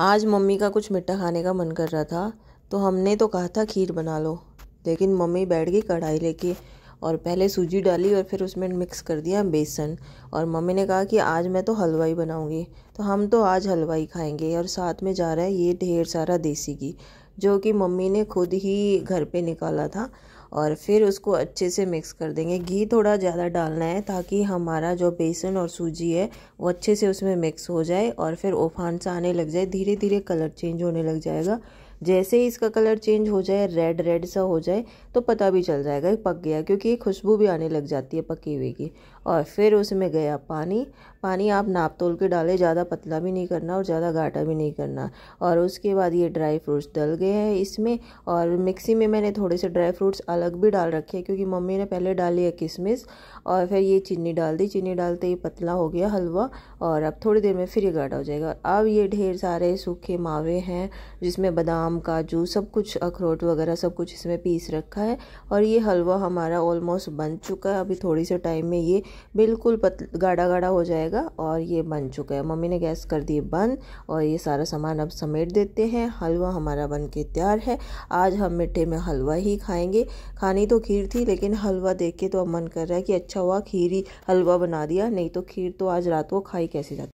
आज मम्मी का कुछ मिठा खाने का मन कर रहा था तो हमने तो कहा था खीर बना लो लेकिन मम्मी बैठ गई कढ़ाई लेके और पहले सूजी डाली और फिर उसमें मिक्स कर दिया बेसन और मम्मी ने कहा कि आज मैं तो हलवाई बनाऊंगी तो हम तो आज हलवाई खाएंगे और साथ में जा रहा है ये ढेर सारा देसी घी जो कि मम्मी ने खुद ही घर पे निकाला था और फिर उसको अच्छे से मिक्स कर देंगे घी थोड़ा ज़्यादा डालना है ताकि हमारा जो बेसन और सूजी है वो अच्छे से उसमें मिक्स हो जाए और फिर उफान सा आने लग जाए धीरे धीरे कलर चेंज होने लग जाएगा जैसे ही इसका कलर चेंज हो जाए रेड रेड सा हो जाए तो पता भी चल जाएगा पक गया क्योंकि खुशबू भी आने लग जाती है पकी हुई की और फिर उसमें गया पानी पानी आप नाप तोल के डालें ज़्यादा पतला भी नहीं करना और ज़्यादा घाटा भी नहीं करना और उसके बाद ये ड्राई फ्रूट्स डल गए हैं इसमें और मिक्सी में मैंने थोड़े से ड्राई फ्रूट्स अलग भी डाल रखे हैं क्योंकि मम्मी ने पहले डाली है किशमिश और फिर ये चीनी डाल दी चीनी डालते ही पतला हो गया हलवा और अब थोड़ी देर में फिर ये गाढ़ा हो जाएगा और अब ये ढेर सारे सूखे मावे हैं जिसमें बादाम बादाम काजू सब कुछ अखरोट वगैरह सब कुछ इसमें पीस रखा है और ये हलवा हमारा ऑलमोस्ट बन चुका है अभी थोड़ी से टाइम में ये बिल्कुल पत गाढ़ा गाढ़ा हो जाएगा और ये बन चुका है मम्मी ने गैस कर दिए बंद और ये सारा सामान अब समेट देते हैं हलवा हमारा बन के तैयार है आज हम मिठे में हलवा ही खाएँगे खानी तो खीर थी लेकिन हलवा देख के तो अब मन कर रहा है कि अच्छा हुआ खीर ही हलवा बना दिया नहीं तो खीर तो आज रात को खाई कैसे जाती